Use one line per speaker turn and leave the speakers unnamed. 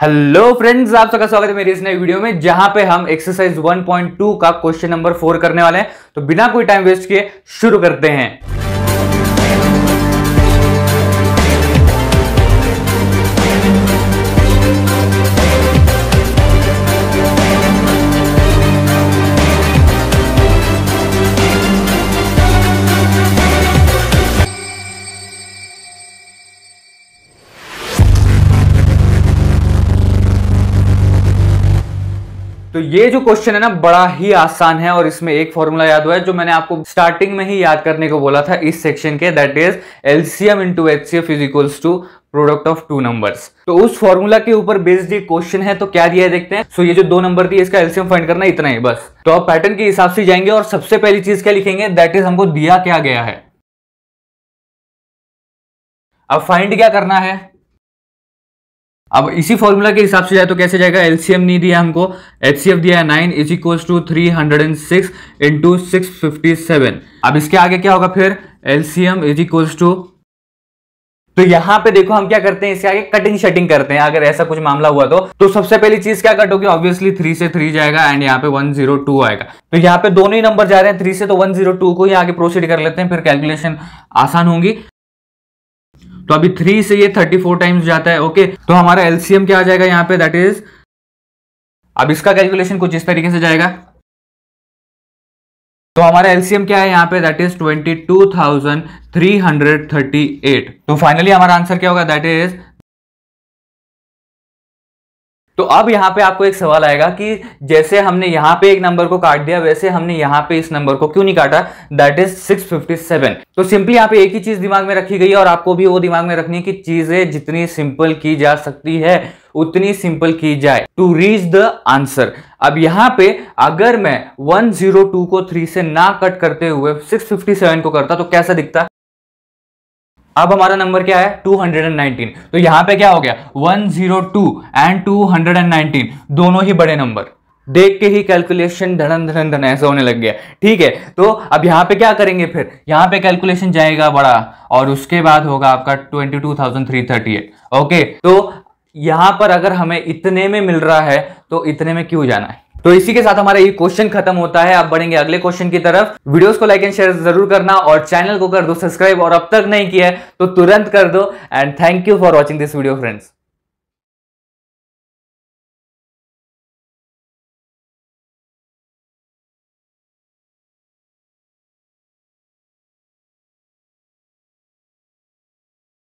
hello friends आप सबका स्वागत है मेरी इस नई वीडियो में जहां पे हम एक्सरसाइज 1.2 का क्वेश्चन नंबर फोर करने वाले हैं तो बिना कोई टाइम वेस्ट किए शुरू करते हैं तो ये जो क्वेश्चन है ना बड़ा ही आसान है और इसमें एक फॉर्मूला याद हुआ है जो मैंने आपको स्टार्टिंग में ही याद करने को बोला था इस सेक्शन के that is LCM into H C F is to product of two numbers तो उस फॉर्मूला के ऊपर बेस्ड ये क्वेश्चन है तो क्या दिया है देखते हैं सो so, ये जो दो नंबर दिए इसका एलसीएम फाइंड करना इतना ही बस तो आप पैटर्न के हिसाब से जाएंगे और सबसे पहली चीज क्या लिखेंगे दैट इज हमको दिया क्या गया है अब फाइंड क्या करना है अब इसी फॉर्मूला के हिसाब से जाए तो कैसे जाएगा एलसीएम नहीं दिया हमको एच दिया है nine is equal to three hundred and six into six fifty seven अब इसके आगे क्या होगा फिर एलसीएम इज इक्वल टू तो यहाँ पे देखो हम क्या करते हैं इसके आगे कटिंग शटिंग करते हैं अगर ऐसा कुछ मामला हुआ तो तो सबसे पहली चीज क्या कट होगी ऑब्वियसली थ्री से थ्री जाएगा एंड यहाँ पे वन जीरो टू आएगा तो यहाँ पे दोनों ही नंबर जा रहे हैं थ्री से तो वन जीरो टू को ही आगे प्रोसीड कर लेते हैं फिर कैलकुलेशन आसान होंगी तो अभी थ्री से ये थर्टी फोर टाइम्स जाता है ओके तो हमारा एलसीएम क्या आ जाएगा यहाँ पे दैट इज अब इसका कैलकुलेशन कुछ इस तरीके से जाएगा तो हमारा एलसीएम क्या है यहाँ पे that is twenty two thousand three hundred thirty eight तो फाइनली हमारा आंसर क्या होगा दैट इज तो अब यहाँ पे आपको एक सवाल आएगा कि जैसे हमने यहाँ पे एक नंबर को काट दिया वैसे हमने यहाँ पे इस नंबर को क्यों नहीं काटा दैट इज 657 तो सिंपली यहाँ पे एक ही चीज दिमाग में रखी गई है और आपको भी वो दिमाग में रखनी है कि चीजें जितनी सिंपल की जा सकती है उतनी सिंपल की जाए टू रीच द आंसर अब यहाँ पे अगर मैं 102 को 3 से ना कट करते हुए 657 को करता तो कैसा दिखता अब हमारा नंबर क्या है 219 तो यहाँ पे क्या हो गया 102 एंड 219 दोनों ही बड़े नंबर देख के ही कैलकुलेशन धड़न धड़न धन ऐसा होने लग गया ठीक है तो अब यहाँ पे क्या करेंगे फिर यहाँ पे कैलकुलेशन जाएगा बड़ा और उसके बाद होगा आपका 22,338 ओके तो यहाँ पर अगर हमें इतने में मिल रहा है तो इतने में क्यों जाना है तो इसी के साथ हमारा ये क्वेश्चन खत्म होता है आप बढ़ेंगे अगले क्वेश्चन की तरफ वीडियोस को लाइक एंड शेयर जरूर करना और चैनल को कर दो सब्सक्राइब और अब तक नहीं किया है तो तुरंत कर दो and thank you for watching this video friends